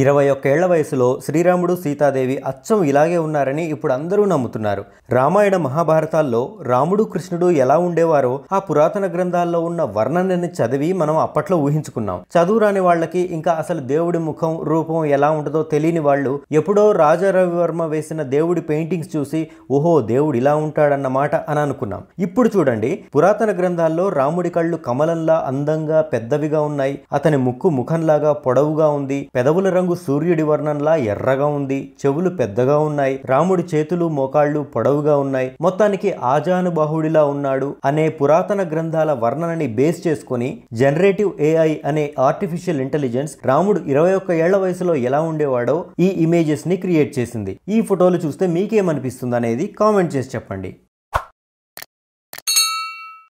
ఇరవై ఏళ్ల వయసులో శ్రీరాముడు సీతాదేవి అచ్చం ఇలాగే ఉన్నారని ఇప్పుడు అందరూ నమ్ముతున్నారు రామాయణ మహాభారతాల్లో రాముడు కృష్ణుడు ఎలా ఉండేవారో ఆ పురాతన గ్రంథాల్లో ఉన్న వర్ణనని చదివి మనం అప్పట్లో ఊహించుకున్నాం చదువురాని వాళ్ళకి ఇంకా అసలు దేవుడి ముఖం రూపం ఎలా ఉంటుందో తెలియని వాళ్ళు ఎప్పుడో రాజారవివర్మ వేసిన దేవుడి పెయింటింగ్స్ చూసి ఓహో దేవుడు ఇలా ఉంటాడన్నమాట అని అనుకున్నాం ఇప్పుడు చూడండి పురాతన గ్రంథాల్లో రాముడి కళ్ళు కమలంలా అందంగా పెద్దవిగా ఉన్నాయి అతని ముక్కు ముఖంలాగా పొడవుగా ఉంది పెదవుల రంగు సూర్యుడి వర్ణంలా ఎర్రగా ఉంది చెవులు పెద్దగా ఉన్నాయి రాముడి చేతులు మోకాళ్ళు పొడవుగా ఉన్నాయి మొత్తానికి ఆజానుబాహుడిలా ఉన్నాడు అనే పురాతన గ్రంథాల వర్ణనని బేస్ చేసుకుని జనరేటివ్ ఏఐ అనే ఆర్టిఫిషియల్ ఇంటెలిజెన్స్ రాముడు ఇరవై ఒక్క ఏళ్ల వయసులో ఎలా ఉండేవాడో ఈ ఇమేజెస్ ని క్రియేట్ చేసింది ఈ ఫోటోలు చూస్తే మీకేమనిపిస్తుంది అనేది కామెంట్ చేసి చెప్పండి